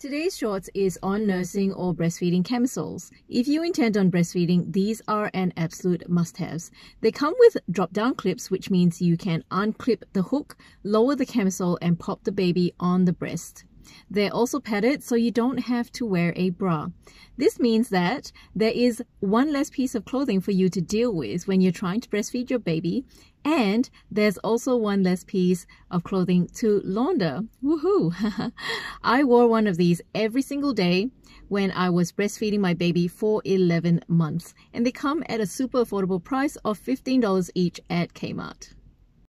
Today's shorts is on nursing or breastfeeding camisoles. If you intend on breastfeeding, these are an absolute must-haves. They come with drop-down clips, which means you can unclip the hook, lower the camisole, and pop the baby on the breast. They're also padded so you don't have to wear a bra. This means that there is one less piece of clothing for you to deal with when you're trying to breastfeed your baby and there's also one less piece of clothing to launder. Woohoo! I wore one of these every single day when I was breastfeeding my baby for 11 months and they come at a super affordable price of $15 each at Kmart.